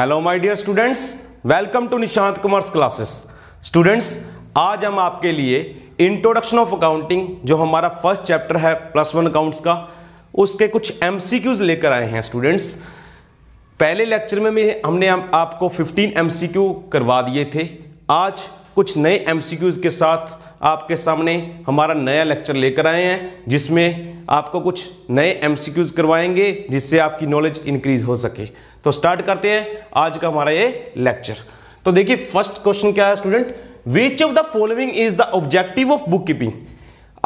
hello my dear students welcome to Nishant commerce classes students आज हम आपके लिए इंट्रोडक्शन ऑफ अकाउंटिंग जो हमारा फर्स्ट चैप्टर है प्लस वन अकाउंट्स का उसके कुछ एमसीक्यूज लेकर आए हैं स्टूडेंट्स पहले लेक्चर में भी हमने आपको 15 एमसीक्यू करवा दिए थे आज कुछ नए एम के साथ आपके सामने हमारा नया लेक्चर लेकर आए हैं जिसमें आपको कुछ नए एम करवाएंगे जिससे आपकी नॉलेज इंक्रीज हो सके तो स्टार्ट करते हैं आज का हमारा ये लेक्चर तो देखिए फर्स्ट क्वेश्चन क्या है student which of the following is the objective of book keeping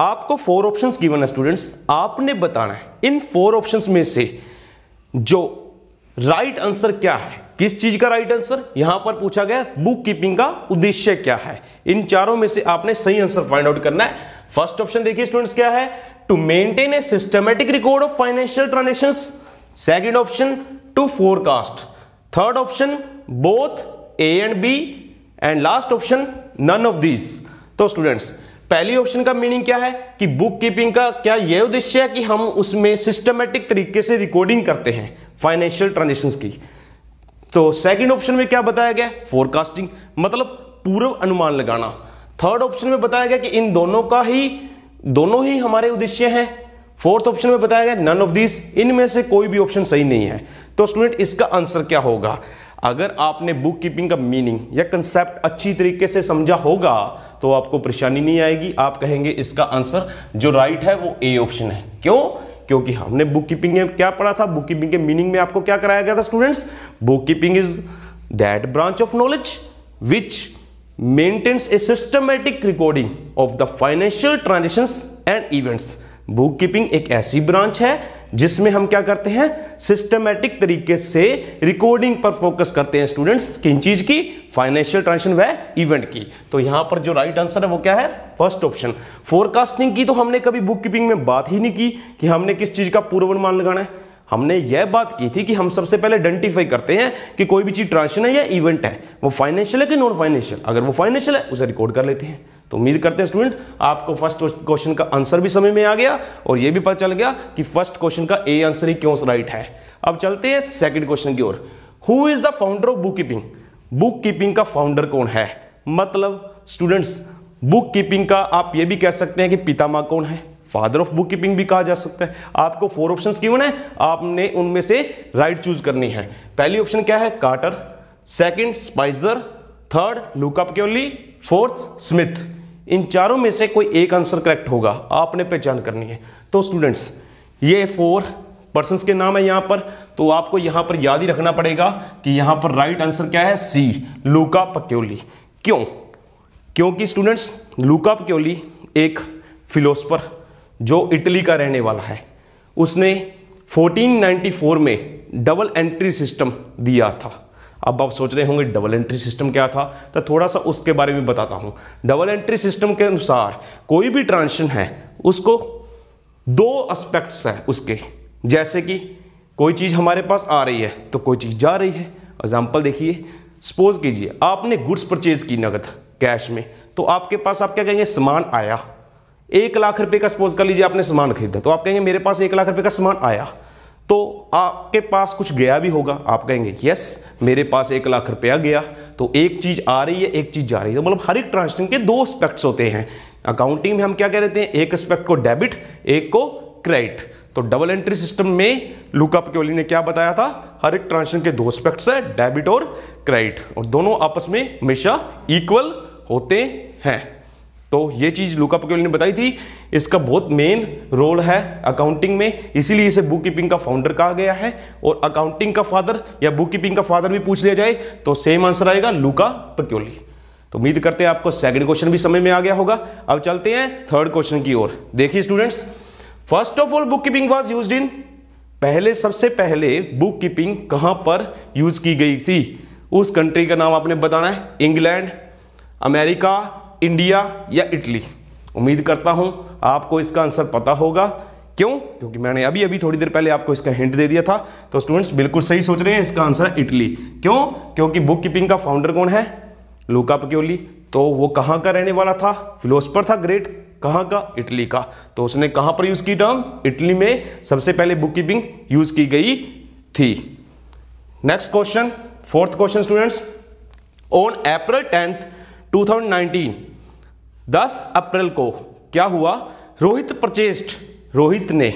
आपको फोर ऑप्शन गिवन है स्टूडेंट्स आपने बताना है इन फोर ऑप्शन में से जो राइट right आंसर क्या है किस चीज का राइट right आंसर यहां पर पूछा गया बुक कीपिंग का उद्देश्य क्या है इन चारों में से आपने सही आंसर फाइंड आउट करना है फर्स्ट ऑप्शन देखिए स्टूडेंट्स क्या है to maintain a systematic record of financial transaction second option to forecast third option both A and B and last option none of these तो स्टूडेंट्स पहली option का meaning क्या है कि बुक कीपिंग का क्या यह उद्देश्य है कि हम उसमें सिस्टमेटिक तरीके से रिकॉर्डिंग करते हैं फाइनेंशियल ट्रांजेक्शन की तो सेकंड ऑप्शन में क्या बताया गया फोरकास्टिंग मतलब पूर्व अनुमान लगाना थर्ड ऑप्शन में बताया गया कि इन दोनों का ही दोनों ही हमारे उद्देश्य हैं फोर्थ ऑप्शन में बताया गया नन ऑफ दिस इनमें से कोई भी ऑप्शन सही नहीं है तो स्टूडेंट इसका आंसर क्या होगा अगर आपने बुक कीपिंग का मीनिंग या कंसेप्ट अच्छी तरीके से समझा होगा तो आपको परेशानी नहीं आएगी आप कहेंगे इसका आंसर जो राइट है वो ए ऑप्शन है क्यों क्योंकि हमने बुक कीपिंग में क्या पढ़ा था बुक कीपिंग के मीनिंग में आपको क्या कराया गया था students book keeping is that branch of knowledge which maintains a systematic recording of the financial transaction and events book keeping एक ऐसी ब्रांच है जिसमें हम क्या करते हैं सिस्टमेटिक तरीके से रिकॉर्डिंग पर फोकस करते हैं स्टूडेंट्स किन चीज की फाइनेंशियल ट्रांजेक्शन व इवेंट की तो यहां पर जो राइट right आंसर है वो क्या है फर्स्ट ऑप्शन फोरकास्टिंग की तो हमने कभी बुक कीपिंग में बात ही नहीं की कि हमने किस चीज का पूर्वानुमान लगाना है हमने यह बात की थी कि हम सबसे पहले आइडेंटिफाई करते हैं कि कोई भी चीज ट्रांजेक्शन है या इवेंट है वो फाइनेंशियल है कि नॉन फाइनेंशियल अगर वो फाइनेंशियल है उसे रिकॉर्ड कर लेते हैं तो उम्मीद करते हैं स्टूडेंट आपको फर्स्ट क्वेश्चन का आंसर भी समय में आ गया और यह भी पता चल गया कि फर्स्ट क्वेश्चन का ए आंसर ही क्यों राइट है अब चलते हैं सेकेंड क्वेश्चन की ओर who is the founder of book keeping book keeping का फाउंडर कौन है मतलब स्टूडेंट्स बुक कीपिंग का आप यह भी कह सकते हैं कि पितामा कौन है फादर ऑफ बुक कीपिंग भी कहा जा सकता है आपको फोर ऑप्शंस क्यों है आपने उनमें से राइट right चूज करनी है पहली ऑप्शन क्या है Carter second Spicer third Luca क्योली फोर्थ स्मिथ इन चारों में से कोई एक आंसर करेक्ट होगा आपने पहचान करनी है तो स्टूडेंट्स ये फोर पर्सन के नाम है यहां पर तो आपको यहां पर याद ही रखना पड़ेगा कि यहां पर राइट आंसर क्या है सी लूका पक्योली क्यों क्योंकि स्टूडेंट्स लूका पक्योली एक फिलोसफर जो इटली का रहने वाला है उसने 1494 में डबल एंट्री सिस्टम दिया था अब आप सोच रहे होंगे डबल एंट्री सिस्टम क्या था तो थोड़ा सा उसके बारे में बताता हूँ डबल एंट्री सिस्टम के अनुसार कोई भी ट्रांजेक्शन है उसको दो एस्पेक्ट्स हैं उसके जैसे कि कोई चीज़ हमारे पास आ रही है तो कोई चीज़ जा रही है एग्जाम्पल देखिए सपोज कीजिए आपने गुड्स परचेज की नगद कैश में तो आपके पास आप क्या कहेंगे सामान आया एक लाख रुपए का सपोज कर लीजिए आपने सामान खरीदा तो आप कहेंगे मेरे पास एक लाख रुपए का सामान आया तो आपके पास कुछ गया भी होगा आप कहेंगे यस मेरे पास एक लाख रुपया गया तो एक चीज़ आ रही है एक चीज़ जा रही है तो मतलब हर एक ट्रांजेक्शन के दो एस्पेक्ट्स होते हैं अकाउंटिंग में हम क्या कह रहे हैं एक एस्पेक्ट को डेबिट एक को क्रेडिट तो डबल एंट्री सिस्टम में लुकअप क्योली ने क्या बताया था हर एक ट्रांजेक्शन के दो एस्पेक्ट्स है डेबिट और क्रेडिट और दोनों आपस में हमेशा इक्वल होते हैं तो ये चीज़ लुका पकेल ने बताई थी इसका बहुत मेन रोल है अकाउंटिंग में इसीलिए इसे बुक कीपिंग का फाउंडर कहा गया है और अकाउंटिंग का फादर या बुक कीपिंग का फादर भी पूछ लिया जाए तो सेम आंसर आएगा लुका पक्योली तो उम्मीद करते हैं आपको सेकंड क्वेश्चन भी समय में आ गया होगा अब चलते हैं थर्ड क्वेश्चन की ओर देखिए students first of all book keeping was used in पहले सबसे पहले बुक कीपिंग कहां पर यूज की गई थी उस कंट्री का नाम आपने बताना है इंग्लैंड अमेरिका इंडिया या इटली उम्मीद करता हूं आपको इसका आंसर पता होगा क्यों क्योंकि मैंने अभी अभी थोड़ी देर पहले आपको इसका हिंट दे दिया था तो स्टूडेंट्स बिल्कुल सही सोच रहे हैं इसका आंसर इटली क्यों क्योंकि बुक कीपिंग का फाउंडर कौन है लूका पक्योली तो वो कहाँ का रहने वाला था फिलोसफर था ग्रेट कहाँ का इटली का तो उसने कहाँ पर यूज़ की टर्म इटली में सबसे पहले बुक कीपिंग यूज़ की गई थी next question fourth question students on April tenth to 10 अप्रैल को क्या हुआ रोहित परचेस्ट रोहित ने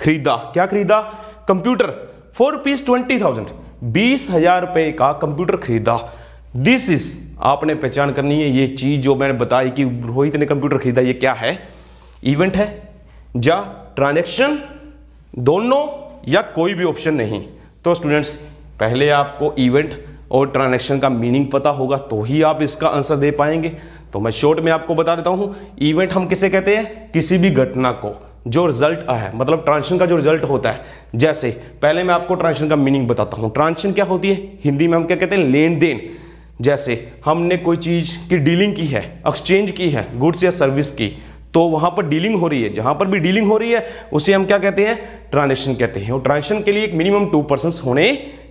खरीदा क्या खरीदा computer four piece twenty thousand बीस हजार रुपए का कंप्यूटर खरीदा दिस इज आपने पहचान करनी है ये चीज जो मैंने बताई कि रोहित ने कंप्यूटर खरीदा ये क्या है इवेंट है या ट्रांजेक्शन दोनों या कोई भी ऑप्शन नहीं तो स्टूडेंट्स पहले आपको इवेंट और ट्रांजेक्शन का मीनिंग पता होगा तो ही आप इसका आंसर दे पाएंगे तो मैं शॉर्ट में आपको बता देता हूँ इवेंट हम किसे कहते हैं किसी भी घटना को जो रिजल्ट है मतलब ट्रांशन का जो रिजल्ट होता है जैसे पहले मैं आपको ट्रांशन का मीनिंग बताता हूँ ट्रांशन क्या होती है हिंदी में हम क्या कहते हैं लेन देन जैसे हमने कोई चीज़ की डीलिंग की है एक्सचेंज की है गुड्स या सर्विस की तो वहां पर डीलिंग हो रही है जहाँ पर भी डीलिंग हो रही है उसे हम क्या कहते हैं ट्रांजेक्शन कहते हैं और ट्रांजेक्शन के लिए एक मिनिमम टू परसेंट होने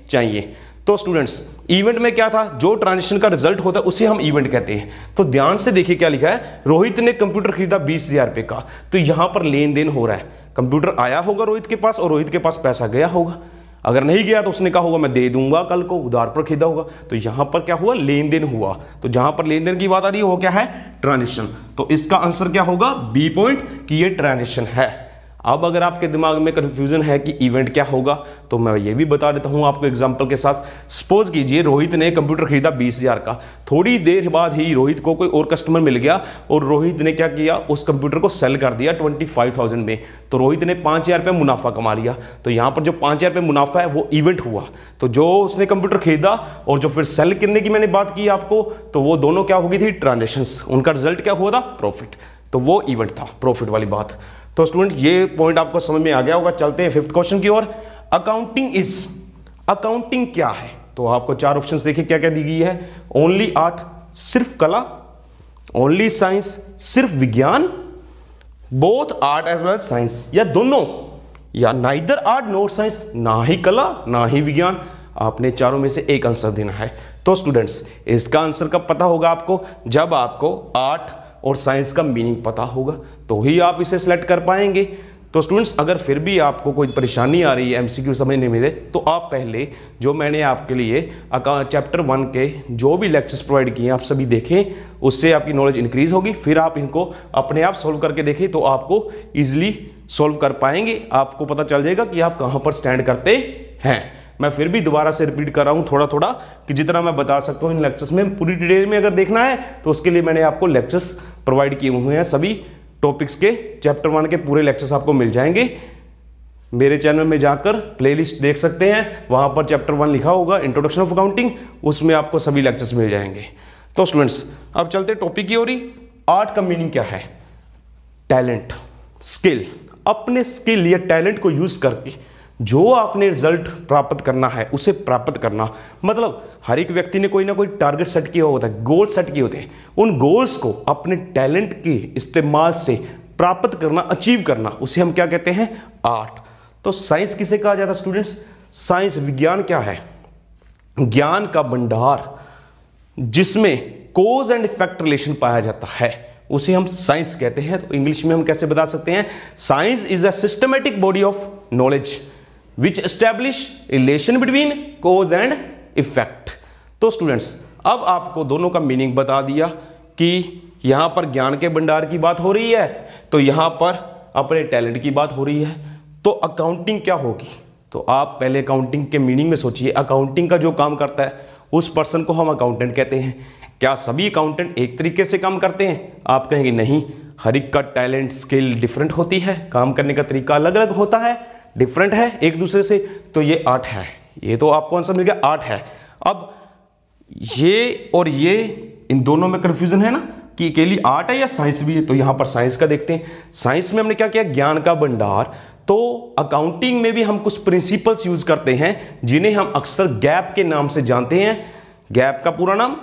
चाहिए तो स्टूडेंट्स इवेंट में क्या था जो ट्रांजेक्शन का रिजल्ट होता है उसे हम इवेंट कहते हैं तो ध्यान से देखिए क्या लिखा है रोहित ने कंप्यूटर खरीदा बीस हजार रुपये का तो यहां पर लेन देन हो रहा है कंप्यूटर आया होगा रोहित के पास और रोहित के पास पैसा गया होगा अगर नहीं गया तो उसने कहा होगा मैं दे दूंगा कल को उधार पर खरीदा होगा तो यहां पर क्या हुआ लेन देन हुआ तो जहां पर लेन देन की बात आ रही है वो क्या है ट्रांजेक्शन तो इसका आंसर क्या होगा बी पॉइंट कि यह ट्रांजेक्शन है अब अगर आपके दिमाग में कन्फ्यूज़न है कि इवेंट क्या होगा तो मैं ये भी बता देता हूँ आपको एग्जाम्पल के साथ सपोज कीजिए रोहित ने कंप्यूटर खरीदा बीस हज़ार का थोड़ी देर बाद ही रोहित को कोई और कस्टमर मिल गया और रोहित ने क्या किया उस कंप्यूटर को सेल कर दिया ट्वेंटी फाइव थाउजेंड में तो रोहित ने पाँच हज़ार रुपये मुनाफा कमा लिया तो यहाँ पर जो पाँच हज़ार रुपये मुनाफा है वो इवेंट हुआ तो जो उसने कंप्यूटर खरीदा और जो फिर सेल करने की मैंने बात की आपको तो वो दोनों क्या हो गई थी ट्रांजेक्शन्स उनका रिजल्ट क्या हुआ था प्रॉफिट तो वो इवेंट था प्रॉफिट वाली बात तो स्टूडेंट ये पॉइंट आपको समझ में आ गया होगा चलते हैं फिफ्थ क्वेश्चन की ओर अकाउंटिंग इज अकाउंटिंग क्या है तो आपको चार ऑप्शन देखिए क्या क्या दी गई है ओनली आर्ट सिर्फ कला ओनली साइंस सिर्फ विज्ञान both art as well as science या दोनों या नाइदर आर्ट नोर साइंस ना ही कला ना ही विज्ञान आपने चारों में से एक आंसर देना है तो स्टूडेंट्स इसका आंसर कब पता होगा आपको जब आपको आर्ट और साइंस का मीनिंग पता होगा तो ही आप इसे सेलेक्ट कर पाएंगे तो स्टूडेंट्स अगर फिर भी आपको कोई परेशानी आ रही है एमसीक्यू समझने में मिले तो आप पहले जो मैंने आपके लिए चैप्टर वन के जो भी लेक्चर्स प्रोवाइड किए हैं आप सभी देखें उससे आपकी नॉलेज इंक्रीज होगी फिर आप इनको अपने आप सॉल्व करके देखें तो आपको ईजिली सॉल्व कर पाएंगे आपको पता चल जाएगा कि आप कहाँ पर स्टैंड करते हैं मैं फिर भी दोबारा से रिपीट कर रहा हूँ थोड़ा थोड़ा कि जितना मैं बता सकता हूँ इन लेक्चर्स में पूरी डिटेल में अगर देखना है तो उसके लिए मैंने आपको लेक्चर्स प्रोवाइड किए हुए हैं सभी टॉपिक्स के चैप्टर वन के पूरे लेक्चर्स आपको मिल जाएंगे मेरे चैनल में जाकर प्लेलिस्ट देख सकते हैं वहाँ पर चैप्टर वन लिखा होगा इंट्रोडक्शन ऑफ अकाउंटिंग उसमें आपको सभी लेक्चर्स मिल जाएंगे तो स्टूडेंट्स अब चलते टॉपिक की ओर ही आर्ट का मीनिंग क्या है टैलेंट स्किल अपने स्किल या टैलेंट को यूज करके जो आपने रिजल्ट प्राप्त करना है उसे प्राप्त करना मतलब हर एक व्यक्ति ने कोई ना कोई टारगेट सेट किया होता है गोल सेट किए होते हैं उन गोल्स को अपने टैलेंट के इस्तेमाल से प्राप्त करना अचीव करना उसे हम क्या कहते हैं आर्ट तो साइंस किसे कहा जाता है स्टूडेंट्स साइंस विज्ञान क्या है ज्ञान का भंडार जिसमें कोज एंड इफेक्ट रिलेशन पाया जाता है उसे हम साइंस कहते हैं तो इंग्लिश में हम कैसे बता सकते हैं science is a systematic body of knowledge which establish relation between cause and effect तो स्टूडेंट्स अब आपको दोनों का मीनिंग बता दिया कि यहां पर ज्ञान के भंडार की बात हो रही है तो यहां पर अपने टैलेंट की बात हो रही है तो अकाउंटिंग क्या होगी तो आप पहले अकाउंटिंग के मीनिंग में सोचिए अकाउंटिंग का जो काम करता है उस पर्सन को हम अकाउंटेंट कहते हैं क्या सभी अकाउंटेंट एक तरीके से काम करते हैं आप कहेंगे नहीं हर एक का टैलेंट स्किल डिफरेंट होती है काम करने का तरीका अलग अलग होता है डिफरेंट है एक दूसरे से तो ये आठ है ये तो आपको आंसर मिल गया आठ है अब ये और ये इन दोनों में कन्फ्यूजन है ना कि अकेली आर्ट है या साइंस भी है तो यहां पर साइंस का देखते हैं साइंस में हमने क्या किया ज्ञान का भंडार तो अकाउंटिंग में भी हम कुछ प्रिंसिपल्स यूज करते हैं जिन्हें हम अक्सर गैप के नाम से जानते हैं गैप का पूरा नाम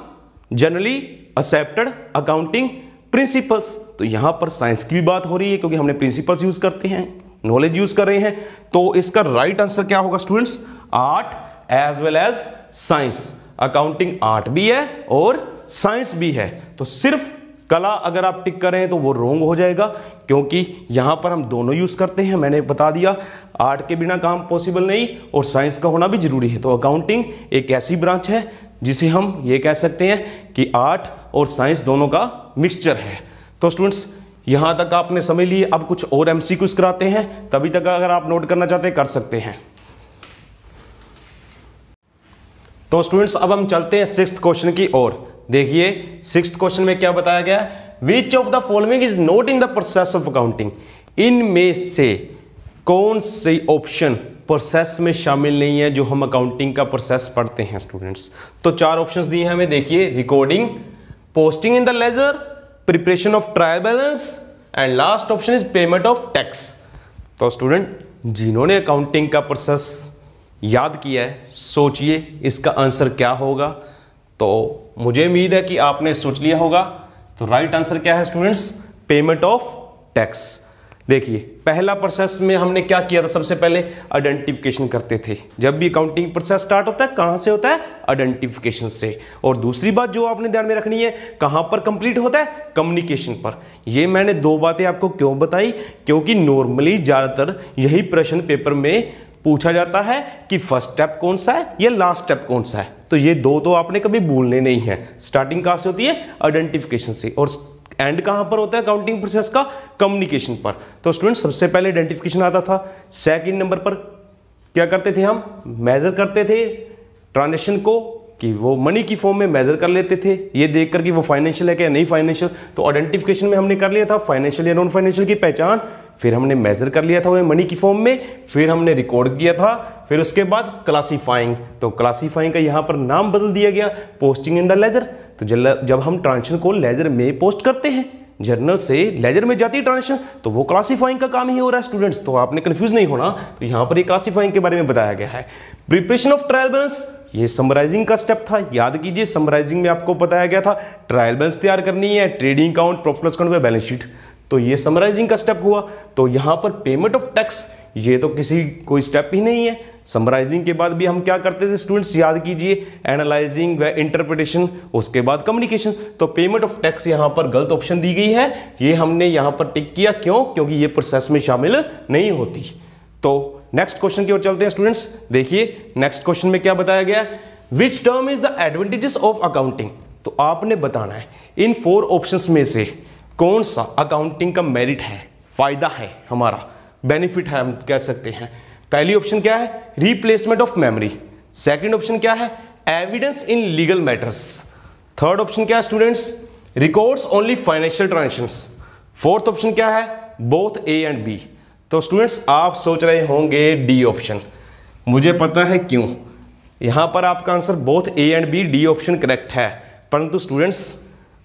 जनरली एक्सेप्टेड अकाउंटिंग प्रिंसिपल्स तो यहां पर साइंस की भी बात हो रही है क्योंकि हमने प्रिंसिपल्स यूज करते हैं नॉलेज यूज कर रहे हैं तो इसका राइट right आंसर क्या होगा students art as well as science accounting art भी है और साइंस भी है तो सिर्फ कला अगर आप टिक करें तो वो रोंग हो जाएगा क्योंकि यहां पर हम दोनों यूज़ करते हैं मैंने बता दिया आर्ट के बिना काम पॉसिबल नहीं और साइंस का होना भी ज़रूरी है तो अकाउंटिंग एक ऐसी ब्रांच है जिसे हम ये कह सकते हैं कि आर्ट और साइंस दोनों का मिक्सचर है तो स्टूडेंट्स यहां तक आपने समझ लिए अब कुछ और एम कराते हैं तभी तक अगर आप नोट करना चाहते कर सकते हैं तो स्टूडेंट्स अब हम चलते हैं सिक्स क्वेश्चन की ओर देखिए सिक्स क्वेश्चन में क्या बताया गया which of the following is not in the process of accounting इनमें से कौन से ऑप्शन प्रोसेस में शामिल नहीं है जो हम अकाउंटिंग का प्रोसेस पढ़ते हैं स्टूडेंट्स तो चार ऑप्शंस दिए हैं हमें देखिए recording posting in the ledger preparation of trial balance and last option is payment of tax तो स्टूडेंट जिन्होंने अकाउंटिंग का प्रोसेस याद किया है सोचिए इसका आंसर क्या होगा तो मुझे उम्मीद है कि आपने सोच लिया होगा तो राइट right आंसर क्या है स्टूडेंट्स पेमेंट ऑफ टैक्स देखिए पहला प्रोसेस में हमने क्या किया था सबसे पहले आइडेंटिफिकेशन करते थे जब भी अकाउंटिंग प्रोसेस स्टार्ट होता है कहाँ से होता है आइडेंटिफिकेशन से और दूसरी बात जो आपने ध्यान में रखनी है कहाँ पर कंप्लीट होता है कम्युनिकेशन पर ये मैंने दो बातें आपको क्यों बताई क्योंकि नॉर्मली ज़्यादातर यही प्रश्न पेपर में पूछा जाता है कि फर्स्ट स्टेप कौन सा है या लास्ट स्टेप कौन सा है तो ये दो तो आपने कभी भूलने नहीं है स्टार्टिंग कहाँ से होती है आइडेंटिफिकेशन से और एंड कहां पर होता है काउंटिंग प्रोसेस का कम्युनिकेशन पर तो स्टूडेंट सबसे पहले आइडेंटिफिकेशन आता था सेकंड नंबर पर क्या करते थे हम मेजर करते थे ट्रांजेक्शन को कि वो मनी की फॉर्म में मेजर कर लेते थे ये देख कर कि वो फाइनेंशियल है क्या नहीं फाइनेंशियल तो आइडेंटिफिकेशन में हमने कर लिया था फाइनेंशियल या नॉन फाइनेंशियल की पहचान फिर हमने मेजर कर लिया था उन्हें मनी की फॉर्म में फिर हमने रिकॉर्ड किया था फिर उसके बाद क्लासीफाइंग तो क्लासीफाइंग का यहां पर नाम बदल दिया गया पोस्टिंग इन द लेजर तो जब हम ट्रांजेक्शन को लेजर में पोस्ट करते हैं जर्नल से लेजर में जाती है ट्रांजेक्शन तो वो क्लासीफाइंग का काम ही हो रहा है स्टूडेंट्स तो आपने कंफ्यूज नहीं होना तो यहां पर ये क्लासीफाइंग के बारे में बताया गया है प्रिपरेशन ऑफ ट्रायल बैलेंस ये समराइजिंग का स्टेप था याद कीजिए समराइजिंग में आपको बताया गया था ट्रायल बैलेंस तैयार करनी है ट्रेडिंग अकाउंट प्रॉफिट अकाउंट व बैलेंस शीट तो ये समराइजिंग का स्टेप हुआ तो यहां पर पेमेंट ऑफ टैक्स ये तो किसी कोई स्टेप ही नहीं है समराइजिंग के बाद भी हम क्या करते थे स्टूडेंट्स याद कीजिए एनालाइजिंग व इंटरप्रिटेशन उसके बाद कम्युनिकेशन तो पेमेंट ऑफ टैक्स यहाँ पर गलत ऑप्शन दी गई है ये हमने यहाँ पर टिक किया क्यों क्योंकि ये प्रोसेस में शामिल नहीं होती तो नेक्स्ट क्वेश्चन की ओर चलते हैं स्टूडेंट्स देखिए नेक्स्ट क्वेश्चन में क्या बताया गया which term is the advantages of accounting तो आपने बताना है इन फोर ऑप्शंस में से कौन सा अकाउंटिंग का मेरिट है फायदा है हमारा बेनिफिट है हम कह सकते हैं पहली ऑप्शन क्या है replacement of memory second option क्या है evidence in legal matters third option क्या है students records only financial transaction fourth option क्या है बोथ ए एंड बी तो स्टूडेंट्स आप सोच रहे होंगे डी ऑप्शन मुझे पता है क्यों यहां पर आपका answer both A and B D option correct है परंतु स्टूडेंट्स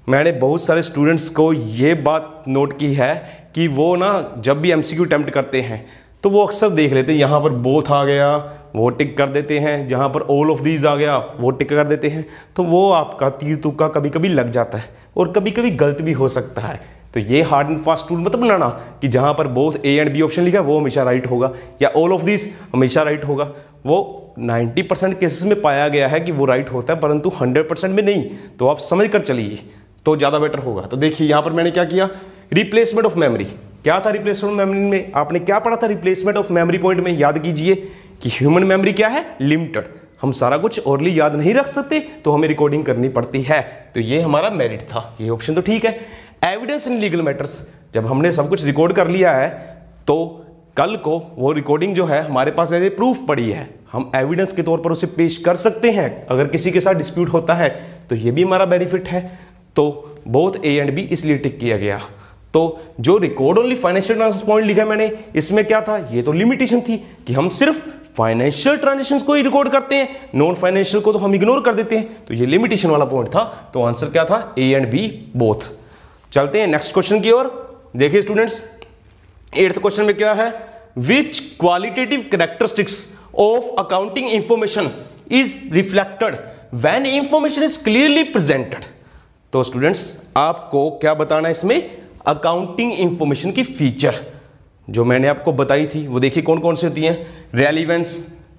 मैंने बहुत सारे स्टूडेंट्स को ये बात नोट की है कि वो ना जब भी एमसीक्यू अटैम्प्ट करते हैं तो वो अक्सर देख लेते हैं यहाँ पर बोथ आ गया वो टिक कर देते हैं जहाँ पर ऑल ऑफ दीज आ गया वो टिक कर देते हैं तो वो आपका तीर तुक्का कभी कभी लग जाता है और कभी कभी गलत भी हो सकता है तो ये हार्ड एंड फास्ट रूल मत बनाना कि जहाँ पर both A and B option लिखा है वो हमेशा राइट होगा या ऑल ऑफ दिस हमेशा राइट होगा वो 90 परसेंट केसेस में पाया गया है कि वो राइट होता है परंतु 100 परसेंट में नहीं तो आप समझ कर चलिए तो ज़्यादा बेटर होगा तो देखिए यहाँ पर मैंने क्या किया रिप्लेसमेंट ऑफ मेमोरी क्या था रिप्लेसमेंट मेमोरी में आपने क्या पढ़ा था रिप्लेसमेंट ऑफ मेमोरी पॉइंट में याद कीजिए कि ह्यूमन मेमोरी क्या है लिमिटेड हम सारा कुछ ओरली याद नहीं रख सकते तो हमें रिकॉर्डिंग करनी पड़ती है तो ये हमारा मेरिट था ये ऑप्शन तो ठीक है एविडेंस इन लीगल मैटर्स जब हमने सब कुछ रिकॉर्ड कर लिया है तो कल को वो रिकॉर्डिंग जो है हमारे पास एज ए प्रूफ पड़ी है हम एविडेंस के तौर पर उसे पेश कर सकते हैं अगर किसी के साथ डिस्प्यूट होता है तो ये भी हमारा बेनिफिट है तो बोथ ए एंड बी इसलिए टिक किया गया तो जो record only financial transaction point लिखा मैंने इसमें क्या था ये तो लिमिटेशन थी कि हम सिर्फ फाइनेंशियल ट्रांजेक्शन को ही रिकॉर्ड करते हैं नॉन फाइनेंशियल को तो हम इग्नोर कर देते हैं तो ये लिमिटेशन वाला पॉइंट था तो आंसर क्या था ए एंड बी बोथ चलते हैं नेक्स्ट क्वेश्चन की ओर देखिए स्टूडेंट्स एट्थ क्वेश्चन में क्या है which qualitative characteristics of accounting information is reflected when information is clearly presented तो स्टूडेंट्स आपको क्या बताना है इसमें अकाउंटिंग इंफॉर्मेशन की फीचर जो मैंने आपको बताई थी वो देखिए कौन कौन सी होती हैं रेलिवेंस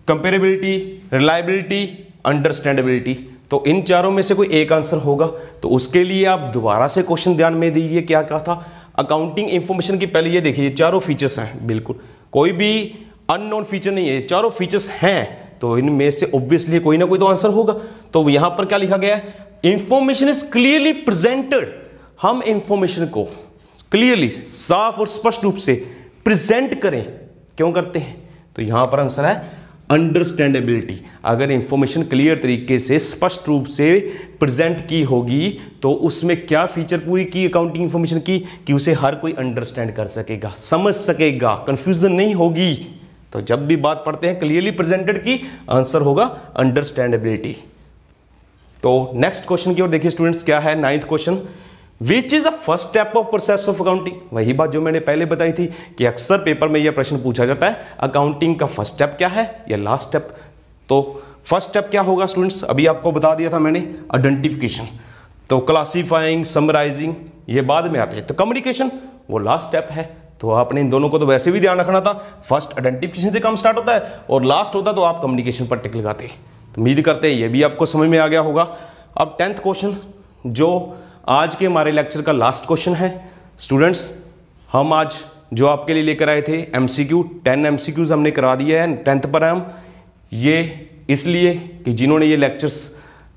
कंपेरेबिलिटी रिलायबिलिटी अंडरस्टैंडेबिलिटी तो इन चारों में से कोई एक आंसर होगा तो उसके लिए आप दोबारा से क्वेश्चन ध्यान में दीजिए क्या कहा था अकाउंटिंग इन्फॉर्मेशन की पहले ये देखिए चारों फीचर्स हैं बिल्कुल कोई भी अननोन फीचर नहीं है चारों फीचर्स हैं तो इनमें से ऑब्वियसली कोई ना कोई तो आंसर होगा तो यहां पर क्या लिखा गया है इंफॉर्मेशन इज क्लियरली प्रेजेंटेड हम इंफॉर्मेशन को क्लियरली साफ और स्पष्ट रूप से प्रेजेंट करें क्यों करते हैं तो यहां पर आंसर है अंडरस्टैंडेबिलिटी अगर इंफॉर्मेशन क्लियर तरीके से स्पष्ट रूप से प्रेजेंट की होगी तो उसमें क्या फीचर पूरी की अकाउंटिंग इंफॉर्मेशन की कि उसे हर कोई अंडरस्टैंड कर सकेगा समझ सकेगा कंफ्यूजन नहीं होगी तो जब भी बात पढ़ते हैं क्लियरली प्रेजेंटेड की आंसर होगा अंडरस्टैंडेबिलिटी तो नेक्स्ट क्वेश्चन की ओर देखिए स्टूडेंट्स क्या है ninth question which is the first step of process of accounting वही बात जो मैंने पहले बताई थी कि अक्सर पेपर में यह प्रश्न पूछा जाता है अकाउंटिंग का फर्स्ट स्टेप क्या है या लास्ट स्टेप तो फर्स्ट स्टेप क्या होगा स्टूडेंट्स अभी आपको बता दिया था मैंने आइडेंटिफिकेशन तो क्लासीफाइंग समराइजिंग ये बाद में आते हैं तो कम्युनिकेशन वो लास्ट स्टेप है तो आपने इन दोनों को तो वैसे भी ध्यान रखना था फर्स्ट आइडेंटिफिकेशन से काम स्टार्ट होता है और लास्ट होता तो आप कम्युनिकेशन पर टिक लगाते हैं तो उम्मीद करते हैं ये भी आपको समझ में आ गया होगा अब टेंथ क्वेश्चन जो आज के हमारे लेक्चर का लास्ट क्वेश्चन है स्टूडेंट्स हम आज जो आपके लिए लेकर आए थे M C Q ten M C Qs हमने करा दिए हैं टेंथ पर हम ये इसलिए कि जिन्होंने ये लेक्चर्स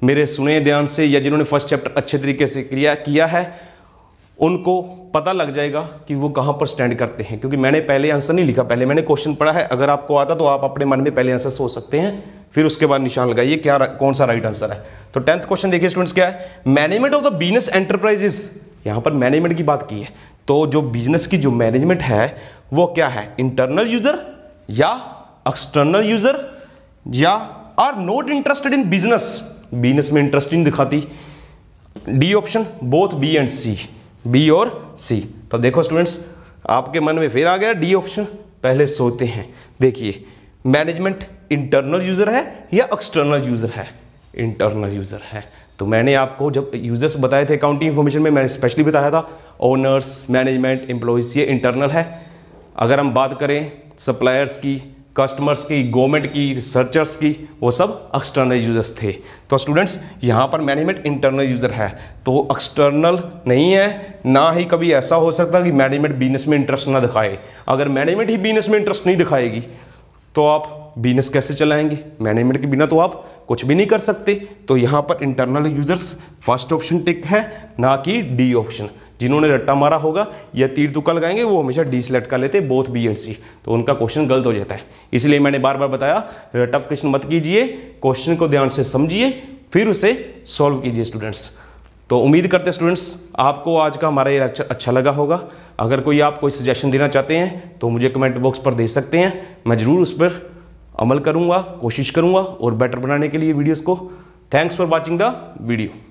मेरे सुने ध्यान से या जिन्होंने फर्स्ट चैप्टर अच्छे तरीके से क्रिया किया है उनको पता लग जाएगा कि वो कहाँ पर स्टैंड करते हैं क्योंकि मैंने पहले आंसर नहीं लिखा पहले मैंने क्वेश्चन पढ़ा है अगर आपको आता तो आप अपने मन में पहले आंसर सोच सकते हैं फिर उसके बाद निशान लगाइए क्या कौन सा राइट आंसर है तो टेंथ क्वेश्चन देखिए स्टूडेंट्स क्या है management of the business enterprises यहां पर मैनेजमेंट की बात की है तो जो बिजनेस की जो मैनेजमेंट है वो क्या है इंटरनल यूजर या एक्सटर्नल यूजर या are not interested in business business में इंटरेस्टिंग दिखाती D option both B and C B और सी तो देखो स्टूडेंट्स आपके मन में फिर आ गया डी ऑप्शन पहले सोते हैं देखिए मैनेजमेंट इंटरनल यूज़र है या एक्सटर्नल यूज़र है इंटरनल यूज़र है तो मैंने आपको जब यूज़र्स बताए थे अकाउंटिंग इन्फॉर्मेशन में मैंने स्पेशली बताया था ओनर्स मैनेजमेंट एम्प्लॉयज़ ये इंटरनल है अगर हम बात करें सप्लायर्स की कस्टमर्स की गवर्नमेंट की रिसर्चर्स की वो सब एक्सटर्नल यूज़र्स थे तो स्टूडेंट्स यहाँ पर मैनेजमेंट इंटरनल यूज़र है तो एक्सटर्नल नहीं है ना ही कभी ऐसा हो सकता कि मैनेजमेंट बिजनेस में इंटरेस्ट ना दिखाए अगर मैनेजमेंट ही बिजनेस में इंटरेस्ट नहीं दिखाएगी तो आप बिजनेस कैसे चलाएंगे मैनेजमेंट के बिना तो आप कुछ भी नहीं कर सकते तो यहाँ पर internal users first option tick है ना कि डी ऑप्शन जिन्होंने रट्टा मारा होगा या तीर तुक्का लगाएंगे वो हमेशा डी सेलेक्ट कर लेते बोथ बी एंड सी तो उनका क्वेश्चन गलत हो जाता है इसलिए मैंने बार बार बताया रट्टा क्वेश्चन मत कीजिए क्वेश्चन को ध्यान से समझिए फिर उसे सॉल्व कीजिए स्टूडेंट्स तो उम्मीद करते हैं स्टूडेंट्स आपको आज का हमारा ये लेक्चर अच्छा लगा होगा अगर कोई आप कोई सजेशन देना चाहते हैं तो मुझे कमेंट बॉक्स पर दे सकते हैं मैं ज़रूर उस पर अमल करूँगा कोशिश करूँगा और बेटर बनाने के लिए वीडियोज़ को thanks for watching the video